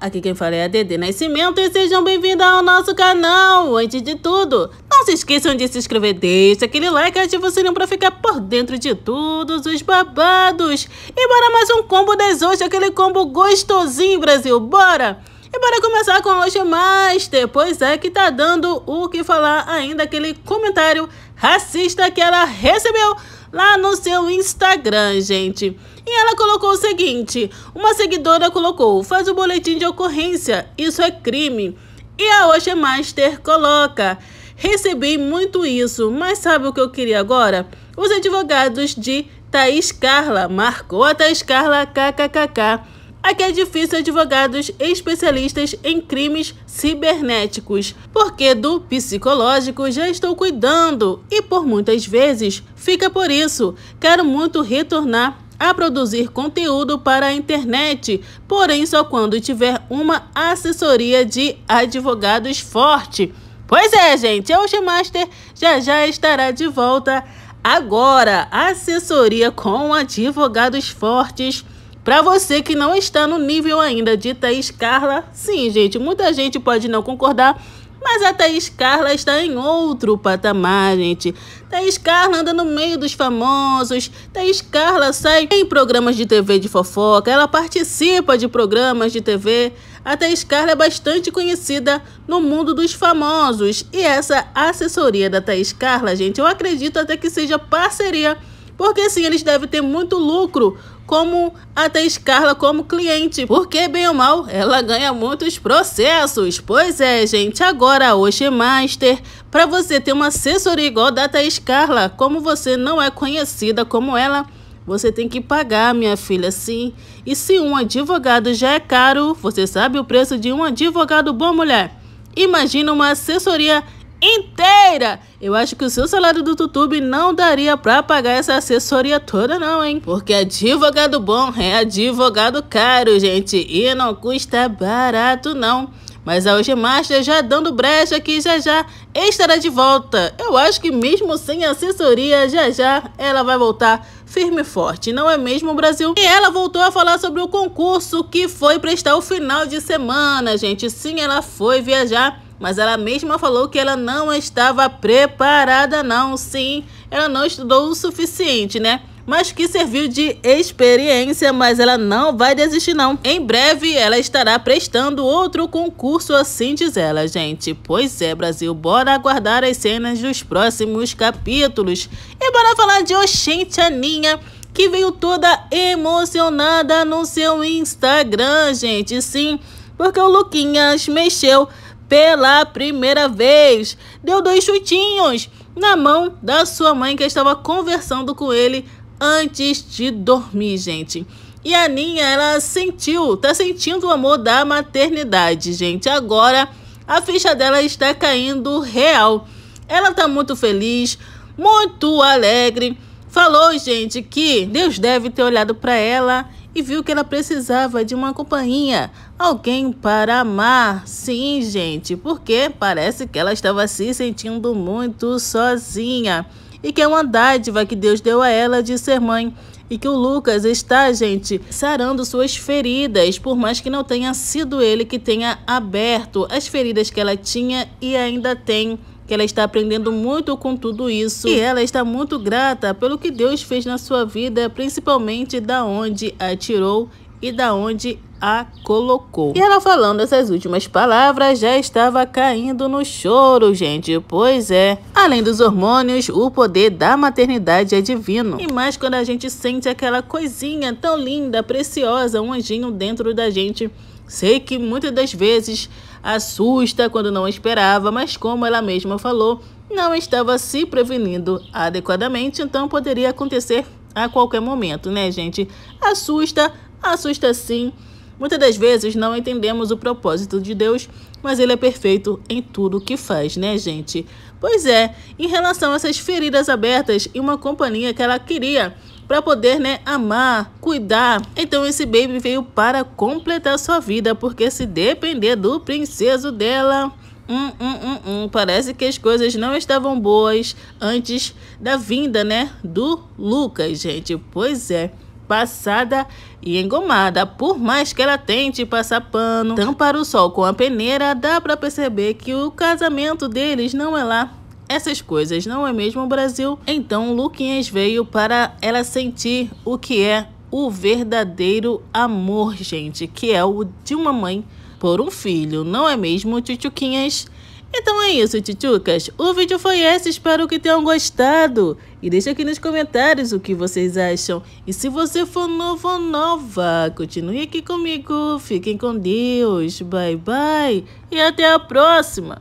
aqui quem fala é a Dede Nascimento e sejam bem-vindos ao nosso canal. Antes de tudo, não se esqueçam de se inscrever, deixa aquele like e ativa o sininho para ficar por dentro de todos os babados. E bora mais um combo das hoje, aquele combo gostosinho, Brasil, bora! E bora começar com hoje Master, pois é que tá dando o que falar ainda aquele comentário racista que ela recebeu lá no seu Instagram, gente. E ela colocou o seguinte: uma seguidora colocou, faz o boletim de ocorrência, isso é crime. E a Ocean Master coloca, recebi muito isso, mas sabe o que eu queria agora? Os advogados de Thaís Carla, marcou a Thaís Carla, kkkk Aqui é difícil advogados especialistas em crimes cibernéticos, porque do psicológico já estou cuidando e por muitas vezes fica por isso. Quero muito retornar a produzir conteúdo para a internet, porém só quando tiver uma assessoria de advogados forte. Pois é, gente, a Master já já estará de volta agora. Assessoria com advogados fortes para você que não está no nível ainda de Thaís Carla, sim, gente, muita gente pode não concordar, mas a Thaís Carla está em outro patamar, gente. Thaís Carla anda no meio dos famosos. Thaís Carla sai em programas de TV de fofoca. Ela participa de programas de TV. A Thaís Carla é bastante conhecida no mundo dos famosos. E essa assessoria da Thaís Carla, gente, eu acredito até que seja parceria. Porque sim, eles devem ter muito lucro como até Scarla como cliente, porque bem ou mal ela ganha muitos processos. Pois é, gente, agora hoje, Master, para você ter uma assessoria igual da Thaís Carla, como você não é conhecida como ela, você tem que pagar, minha filha, sim. E se um advogado já é caro, você sabe o preço de um advogado bom, mulher? Imagina uma assessoria inteira. Eu acho que o seu salário do YouTube não daria para pagar essa assessoria toda não, hein? Porque advogado bom é advogado caro, gente, e não custa barato não. Mas a hoje Master já dando brecha que já já estará de volta. Eu acho que mesmo sem assessoria, já já ela vai voltar firme e forte, não é mesmo, Brasil? E ela voltou a falar sobre o concurso que foi prestar o final de semana, gente. Sim, ela foi viajar mas ela mesma falou que ela não estava preparada não, sim, ela não estudou o suficiente, né? mas que serviu de experiência, mas ela não vai desistir não. Em breve ela estará prestando outro concurso, assim diz ela, gente. Pois é, Brasil, bora aguardar as cenas dos próximos capítulos. E bora falar de Oxente Aninha, que veio toda emocionada no seu Instagram, gente, sim, porque o Luquinhas mexeu pela primeira vez. Deu dois chutinhos na mão da sua mãe que estava conversando com ele antes de dormir, gente. E a Ninha, ela sentiu, tá sentindo o amor da maternidade, gente. Agora a ficha dela está caindo real. Ela tá muito feliz, muito alegre. Falou, gente, que Deus deve ter olhado para ela e viu que ela precisava de uma companhia, alguém para amar. Sim, gente, porque parece que ela estava se sentindo muito sozinha e que é uma dádiva que Deus deu a ela de ser mãe e que o Lucas está, gente, sarando suas feridas, por mais que não tenha sido ele que tenha aberto as feridas que ela tinha e ainda tem que ela está aprendendo muito com tudo isso e ela está muito grata pelo que Deus fez na sua vida, principalmente da onde a tirou e da onde a colocou. E ela falando essas últimas palavras já estava caindo no choro, gente. Pois é. Além dos hormônios, o poder da maternidade é divino. E mais quando a gente sente aquela coisinha tão linda, preciosa, um anjinho dentro da gente Sei que muitas das vezes assusta quando não esperava, mas como ela mesma falou, não estava se prevenindo adequadamente, então poderia acontecer a qualquer momento, né, gente? Assusta, assusta sim. Muitas das vezes não entendemos o propósito de Deus, mas ele é perfeito em tudo que faz, né, gente? Pois é, em relação a essas feridas abertas e uma companhia que ela queria para poder, né, amar, cuidar. Então esse baby veio para completar sua vida, porque se depender do princeso dela, hum, hum, hum, hum, Parece que as coisas não estavam boas antes da vinda, né? Do Lucas, gente. Pois é. Passada e engomada. Por mais que ela tente passar pano, tampar o sol com a peneira, dá para perceber que o casamento deles não é lá essas coisas, não é mesmo, Brasil? Então Luquinhas veio para ela sentir o que é o verdadeiro amor, gente, que é o de uma mãe por um filho, não é mesmo, Tchutchuquinhas? Então é isso, tchutchucas. O vídeo foi esse, espero que tenham gostado. E deixa aqui nos comentários o que vocês acham. E se você for novo ou nova, continue aqui comigo. Fiquem com Deus. Bye, bye. E até a próxima.